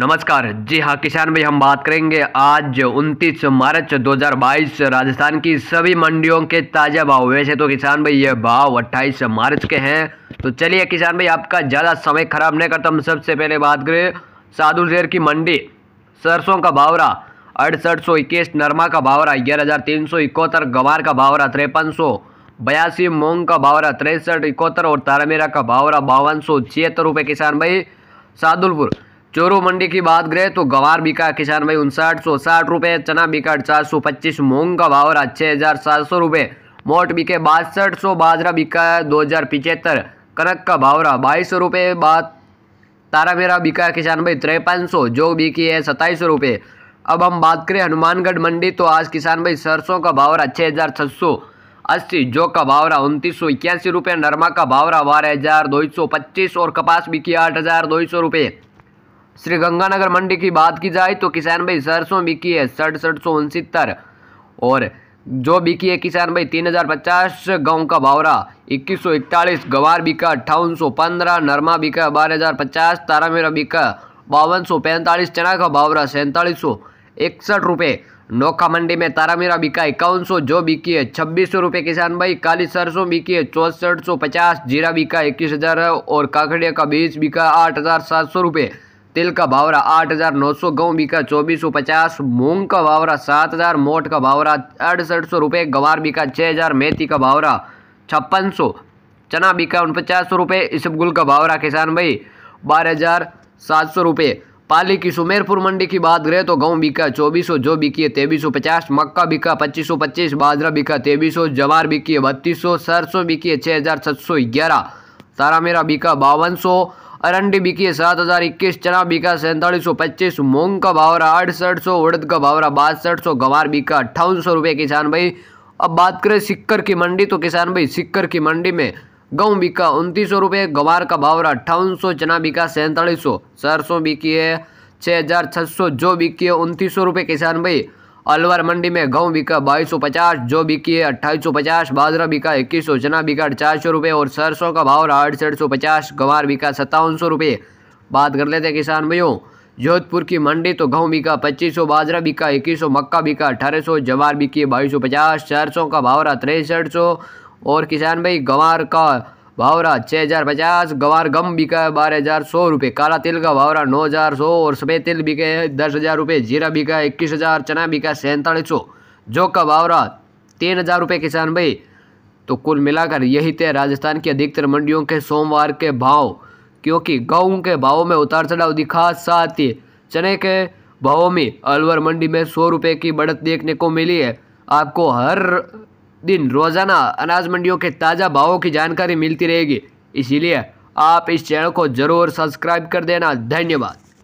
नमस्कार जी हाँ किसान भाई हम बात करेंगे आज 29 मार्च 2022 राजस्थान की सभी मंडियों के ताज़ा भाव वैसे तो किसान भाई ये भाव 28 मार्च के हैं तो चलिए किसान भाई आपका ज़्यादा समय खराब नहीं करता हम सबसे पहले बात करें साधु शेर की मंडी सरसों का भावरा अड़सठ सौ इक्कीस नरमा का भावरा ग्यारह हज़ार तीन सौ इकहत्तर गंवार का भावरा तिरपन सौ बयासी मूंग का भावरा तिरसठ इकहत्तर और तारामीरा का भावरा बावन सौ छिहत्तर रुपये किसान भाई सादुलपुर चोरू मंडी की बात करें तो गवार बिका किसान भाई उनसठ सौ साठ रुपये चना बिका चार सौ पच्चीस मूंग का भाव रहा छः हज़ार सात सौ रुपये मोट बिके बासठ सौ बाजरा बिका दो हज़ार पिचहत्तर कनक का भाव रहा बाईस सौ रुपये बात तारा मेरा बिका किसान भाई तिरपन सौ जो बिकी है सत्ताईस सौ रुपये अब हम बात करें हनुमानगढ़ मंडी तो आज किसान भाई सरसों का भाव रहा छः हज़ार छः सौ अस्सी जो का भाव रहा उनतीस सौ इक्यासी रुपये नरमा का भाव रहा बारह हज़ार दो सौ पच्चीस और कपास बिकी आठ हज़ार दो सौ रुपये श्रीगंगानगर मंडी की बात की जाए तो किसान भाई सरसों बिकी है सड़सठ सौ उनसत्तर और जो बिकी है किसान भाई तीन हज़ार पचास गाँव का बावरा इक्कीस सौ इकतालीस गवार बिका अट्ठावन सौ पंद्रह नरमा बिका बारह हज़ार पचास तारा मेरा बिका बावन सौ पैंतालीस चना का बावरा सैंतालीस सौ इकसठ रुपये नोखा मंडी में तारा बिका इक्यावन सौ जो बिकी है छब्बीस सौ रुपये किसान भाई काली सरसों बिकी है चौंसठ सौ पचास जीरा बिका इक्कीस हज़ार और काकड़िया का बीज बिका आठ हज़ार सात सौ रुपये तिल का भावरा आठ हज़ार नौ सौ गेहूँ बीका चौबीस सौ पचास मूंग का भावरा सात हज़ार मोट का भावरा अड़सठ सौ रुपये गवार बिका छः हज़ार मेथी का भावरा छप्पन सौ चना उन पचास सौ रुपये इसबगुल का भावरा किसान भाई बारह हज़ार सात सौ रुपये पाली की सुमेरपुर मंडी की बात करें तो गेहूँ बीका चौबीस सौ जो बिकी है तेबीस सौ पचास मक्का बिका पच्चीस सौ पच्चीस बाजरा बिका तेबीस सौ जवार बिकी है बत्तीस सौ सरसों बिकी है छः हज़ार छः सौ ग्यारह तारा मेरा बिका बावन सौ अरंडी बिकी सात हज़ार इक्कीस चना बिका सैंतालीस सौ पच्चीस मूंग का भावरा अड़सठ सौ उड़द का भावरा बासठ सौ गंवार बिका अट्ठावन सौ रुपये किसान भाई अब बात करें सिक्कर की मंडी तो किसान भाई सिक्कर की मंडी में गेहूँ बिका उनतीस सौ रुपये गंवार का भावरा अट्ठावन सौ चना बिका सैंतालीस सौ सरसों बिकी है छः हज़ार छः सौ जो बिकी है उनतीस सौ रुपये किसान भाई अलवर मंडी में गेहूँ बिका बाईस सौ पचास जो बिकी है अट्ठाईस सौ पचास बाजरा बिका इक्कीस सौ चना बिका चार सौ रुपये और सरसों का भाव अड़सठ सौ पचास गंवार बिका सत्तावन सौ रुपये बात कर लेते हैं किसान भैया जोधपुर की मंडी तो गेहूँ बिका पच्चीस सौ बाजरा बिका इक्कीस सौ मक्का बिका अठारह सौ जवार बिकी है बाईस सौ पचास सरसों का भाव रहा तिरसठ सौ और किसान भाई गंवार का भावरा छः हज़ार पचास गवार गम बिका है बारह हज़ार सौ रुपये काला तिल का भावरा नौ हज़ार सौ और सफ़ेद तिल बिके है दस हज़ार रुपये जीरा बिका है इक्कीस हज़ार चना बिका है सैंतालीस सौ जो का भावरा तीन हज़ार रुपये किसान भाई तो कुल मिलाकर यही थे राजस्थान की अधिकतर मंडियों के सोमवार के भाव क्योंकि गाँव के भावों में उतार चढ़ाव दिखा साथ ही चने के भावों में अलवर मंडी में सौ रुपये की बढ़त देखने को मिली है आपको हर दिन रोज़ाना अनाज मंडियों के ताज़ा भावों की जानकारी मिलती रहेगी इसीलिए आप इस चैनल को ज़रूर सब्सक्राइब कर देना धन्यवाद